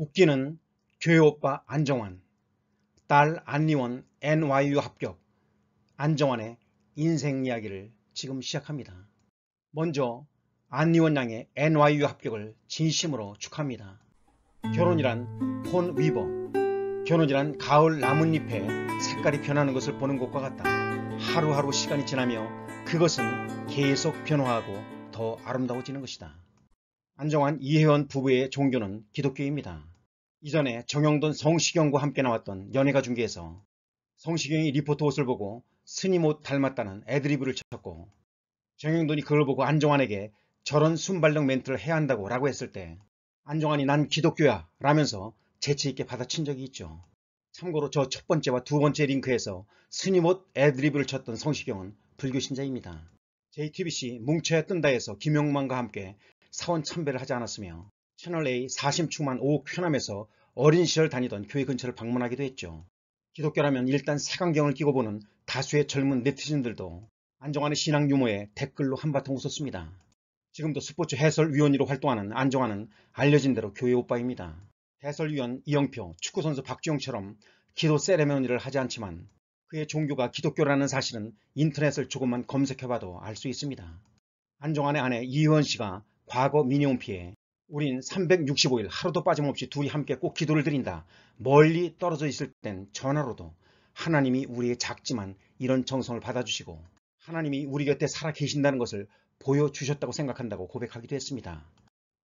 웃기는 교회 오빠 안정환, 딸 안리원 NYU 합격, 안정환의 인생 이야기를 지금 시작합니다. 먼저 안리원 양의 NYU 합격을 진심으로 축하합니다. 결혼이란 폰 위버, 결혼이란 가을 나뭇잎에 색깔이 변하는 것을 보는 것과 같다. 하루하루 시간이 지나며 그것은 계속 변화하고 더 아름다워지는 것이다. 안정환 이혜원 부부의 종교는 기독교입니다. 이전에 정영돈 성시경과 함께 나왔던 연예가 중계에서 성시경이 리포터 옷을 보고 스님 옷 닮았다는 애드리브를 쳤고 정영돈이 그걸 보고 안정환에게 저런 순발력 멘트를 해야 한다고 라고 했을 때 안정환이 난 기독교야 라면서 재치있게 받아친 적이 있죠. 참고로 저 첫 번째와 두 번째 링크에서 스님 옷 애드리브를 쳤던 성시경은 불교신자입니다. JTBC 뭉쳐야 뜬다에서 김영만과 함께 사원 참배를 하지 않았으며 채널A 사심충만 5억 편함에서 어린 시절 다니던 교회 근처를 방문하기도 했죠. 기독교라면 일단 색안경을 끼고 보는 다수의 젊은 네티즌들도 안정환의 신앙 유머에 댓글로 한바탕 웃었습니다. 지금도 스포츠 해설위원으로 활동하는 안정환은 알려진 대로 교회 오빠입니다. 해설위원 이영표, 축구선수 박주영처럼 기도 세레머니를 하지 않지만 그의 종교가 기독교라는 사실은 인터넷을 조금만 검색해봐도 알 수 있습니다. 안종환의 아내 이희원 씨가 과거 미니홈피에 우린 365일 하루도 빠짐없이 둘이 함께 꼭 기도를 드린다. 멀리 떨어져 있을 땐 전화로도 하나님이 우리의 작지만 이런 정성을 받아주시고 하나님이 우리 곁에 살아 계신다는 것을 보여주셨다고 생각한다고 고백하기도 했습니다.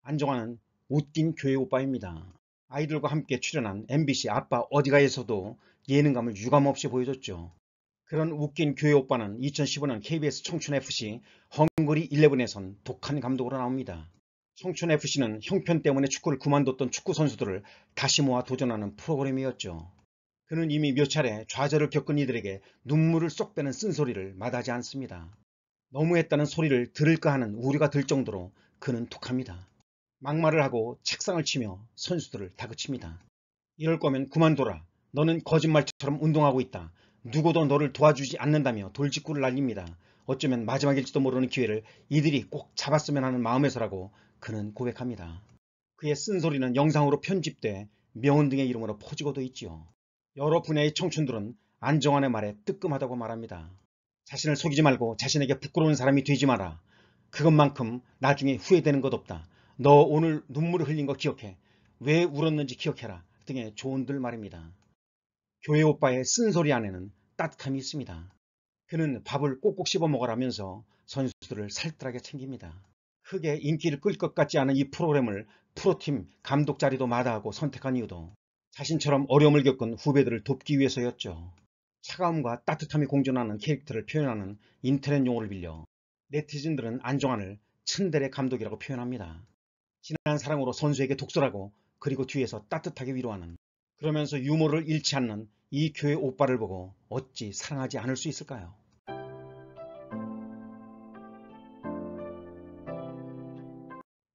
안정환은 웃긴 교회 오빠입니다. 아이들과 함께 출연한 MBC 아빠 어디가에서도 예능감을 유감없이 보여줬죠. 그런 웃긴 교회 오빠는 2015년 KBS 청춘FC 헝그리 11에선 독한 감독으로 나옵니다. 청춘FC는 형편 때문에 축구를 그만뒀던 축구 선수들을 다시 모아 도전하는 프로그램이었죠. 그는 이미 몇 차례 좌절을 겪은 이들에게 눈물을 쏙 빼는 쓴소리를 마다하지 않습니다. 너무했다는 소리를 들을까 하는 우려가 들 정도로 그는 독합니다. 막말을 하고 책상을 치며 선수들을 다그칩니다. 이럴 거면 그만둬라. 너는 거짓말처럼 운동하고 있다. 누구도 너를 도와주지 않는다며 돌직구를 날립니다. 어쩌면 마지막일지도 모르는 기회를 이들이 꼭 잡았으면 하는 마음에서라고 그는 고백합니다. 그의 쓴소리는 영상으로 편집돼 명운 등의 이름으로 퍼지고도 있지요. 여러 분야의 청춘들은 안정환의 말에 뜨끔하다고 말합니다. 자신을 속이지 말고 자신에게 부끄러운 사람이 되지 마라. 그것만큼 나중에 후회되는 것 없다. 너 오늘 눈물을 흘린 거 기억해. 왜 울었는지 기억해라. 등의 조언들 말입니다. 교회 오빠의 쓴소리 안에는 따뜻함이 있습니다. 그는 밥을 꼭꼭 씹어 먹으라면서 선수들을 살뜰하게 챙깁니다. 흑의 인기를 끌 것 같지 않은 이 프로그램을 프로팀 감독 자리도 마다하고 선택한 이유도 자신처럼 어려움을 겪은 후배들을 돕기 위해서였죠. 차가움과 따뜻함이 공존하는 캐릭터를 표현하는 인터넷 용어를 빌려 네티즌들은 안정환을 츤데레 감독이라고 표현합니다. 지난 사랑으로 선수에게 독설하고 그리고 뒤에서 따뜻하게 위로하는 그러면서 유머를 잃지 않는 이 교회 오빠를 보고 어찌 사랑하지 않을 수 있을까요?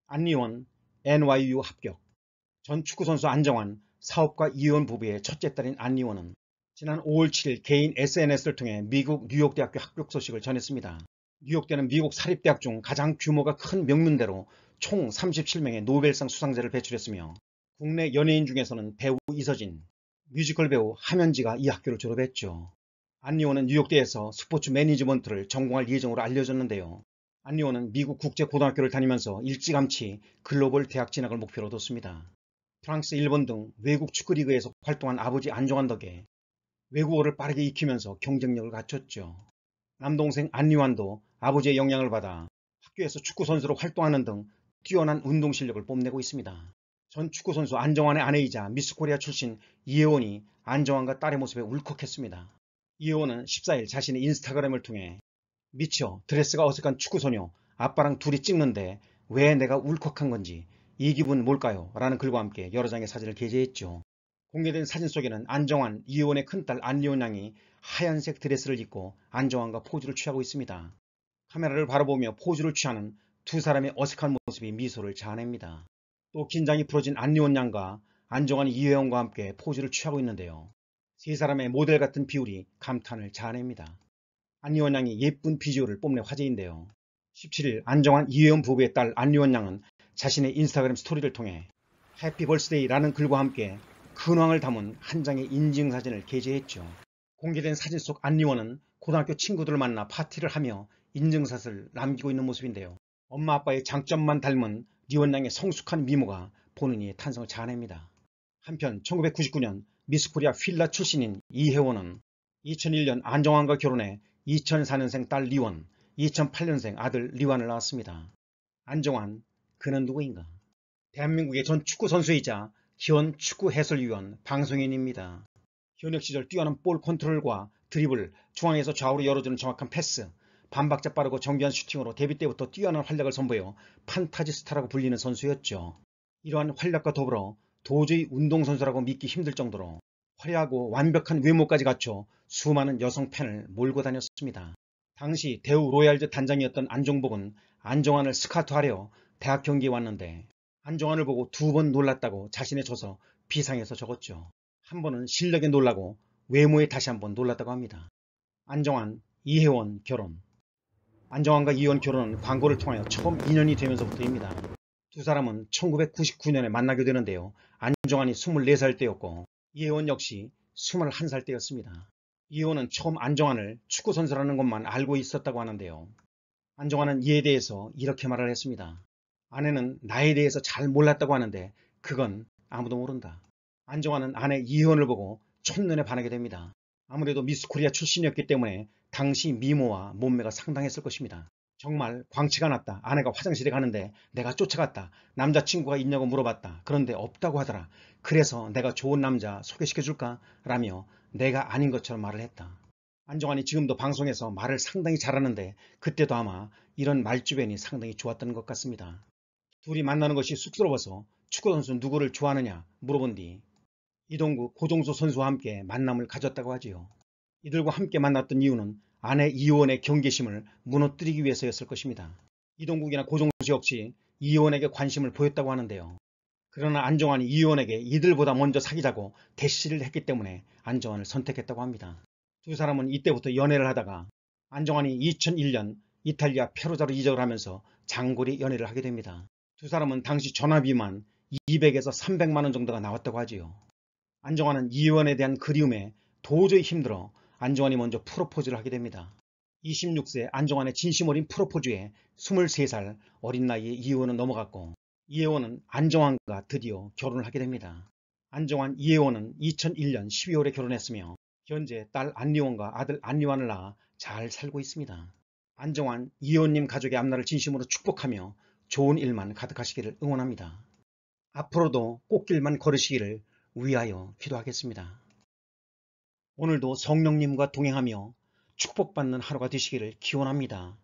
안리원 NYU 합격 전 축구선수 안정환 사업가 이원 부부의 첫째 딸인 안리원은 지난 5월 7일 개인 SNS를 통해 미국 뉴욕대학교 합격 소식을 전했습니다. 뉴욕대는 미국 사립대학 중 가장 규모가 큰 명문대로 총 37명의 노벨상 수상자를 배출했으며 국내 연예인 중에서는 배우 이서진, 뮤지컬 배우 함현지가 이 학교를 졸업했죠. 안리오는 뉴욕대에서 스포츠 매니지먼트를 전공할 예정으로 알려졌는데요. 안리오는 미국 국제고등학교를 다니면서 일찌감치 글로벌 대학 진학을 목표로 뒀습니다. 프랑스, 일본 등 외국 축구리그에서 활동한 아버지 안종환 덕에 외국어를 빠르게 익히면서 경쟁력을 갖췄죠. 남동생 안리완도 아버지의 영향을 받아 학교에서 축구선수로 활동하는 등 뛰어난 운동 실력을 뽐내고 있습니다. 전 축구선수 안정환의 아내이자 미스코리아 출신 이혜원이 안정환과 딸의 모습에 울컥했습니다. 이혜원은 14일 자신의 인스타그램을 통해 미쳐 드레스가 어색한 축구소녀 아빠랑 둘이 찍는데 왜 내가 울컥한 건지 이 기분 뭘까요? 라는 글과 함께 여러 장의 사진을 게재했죠. 공개된 사진 속에는 안정환, 이혜원의 큰딸 안리온 양이 하얀색 드레스를 입고 안정환과 포즈를 취하고 있습니다. 카메라를 바라보며 포즈를 취하는 두 사람의 어색한 모습이 미소를 자아냅니다. 또 긴장이 풀어진 안리원 양과 안정환 이혜영과 함께 포즈를 취하고 있는데요. 세 사람의 모델 같은 비율이 감탄을 자아냅니다. 안리원 양이 예쁜 비주얼을 뽐내 화제인데요. 17일 안정환 이혜영 부부의 딸 안리원 양은 자신의 인스타그램 스토리를 통해 해피 벌스데이라는 글과 함께 근황을 담은 한 장의 인증사진을 게재했죠. 공개된 사진 속 안리원은 고등학교 친구들을 만나 파티를 하며 인증샷을 남기고 있는 모습인데요. 엄마 아빠의 장점만 닮은 리원양의 성숙한 미모가 보는 이의 탄성을 자아냅니다. 한편 1999년 미스코리아 휠라 출신인 이혜원은 2001년 안정환과 결혼해 2004년생 딸 리원, 2008년생 아들 리완을 낳았습니다. 안정환, 그는 누구인가? 대한민국의 전 축구 선수이자 기현 축구 해설위원, 방송인입니다. 현역 시절 뛰어난 볼 컨트롤과 드리블, 중앙에서 좌우로 열어주는 정확한 패스, 반박자 빠르고 정교한 슈팅으로 데뷔 때부터 뛰어난 활약을 선보여 판타지스타라고 불리는 선수였죠. 이러한 활약과 더불어 도저히 운동선수라고 믿기 힘들 정도로 화려하고 완벽한 외모까지 갖춰 수많은 여성 팬을 몰고 다녔습니다. 당시 대우 로얄즈 단장이었던 안종복은 안종환을 스카트 하려 대학 경기에 왔는데 안종환을 보고 두 번 놀랐다고 자신의 조서 비상에서 적었죠. 한 번은 실력에 놀라고 외모에 다시 한 번 놀랐다고 합니다. 안종환 이혜원 결혼 안정환과 이혼 결혼은 광고를 통하여 처음 인연이 되면서부터입니다. 두 사람은 1999년에 만나게 되는데요. 안정환이 24살 때였고 이혜원 역시 21살 때였습니다. 이혜원은 처음 안정환을 축구선수라는 것만 알고 있었다고 하는데요. 안정환은 이에 대해서 이렇게 말을 했습니다. 아내는 나에 대해서 잘 몰랐다고 하는데 그건 아무도 모른다. 안정환은 아내 이혜원을 보고 첫눈에 반하게 됩니다. 아무래도 미스코리아 출신이었기 때문에 당시 미모와 몸매가 상당했을 것입니다. 정말 광채가 났다. 아내가 화장실에 가는데 내가 쫓아갔다. 남자친구가 있냐고 물어봤다. 그런데 없다고 하더라. 그래서 내가 좋은 남자 소개시켜줄까? 라며 내가 아닌 것처럼 말을 했다. 안정환이 지금도 방송에서 말을 상당히 잘하는데 그때도 아마 이런 말주변이 상당히 좋았던 것 같습니다. 둘이 만나는 것이 쑥스러워서 축구선수 누구를 좋아하느냐 물어본 뒤 이동국 고종수 선수와 함께 만남을 가졌다고 하지요. 이들과 함께 만났던 이유는 아내 이원의 경계심을 무너뜨리기 위해서였을 것입니다. 이동국이나 고종수 역시 이원에게 관심을 보였다고 하는데요. 그러나 안정환이 이원에게 이들보다 먼저 사귀자고 대시를 했기 때문에 안정환을 선택했다고 합니다. 두 사람은 이때부터 연애를 하다가 안정환이 2001년 이탈리아 페루자로 이적을 하면서 장거리 연애를 하게 됩니다. 두 사람은 당시 전화비만 200에서 300만원 정도가 나왔다고 하지요. 안정환은 이원에 대한 그리움에 도저히 힘들어 안정환이 먼저 프로포즈를 하게 됩니다. 26세 안정환의 진심 어린 프로포즈에 23살 어린 나이에 이혜원은 넘어갔고 이혜원은 안정환과 드디어 결혼을 하게 됩니다. 안정환 이혜원은 2001년 12월에 결혼했으며 현재 딸 안리원과 아들 안리환을 낳아 잘 살고 있습니다. 안정환 이혜원님 가족의 앞날을 진심으로 축복하며 좋은 일만 가득하시기를 응원합니다. 앞으로도 꽃길만 걸으시기를 위하여 기도하겠습니다. 오늘도 성령님과 동행하며 축복받는 하루가 되시기를 기원합니다.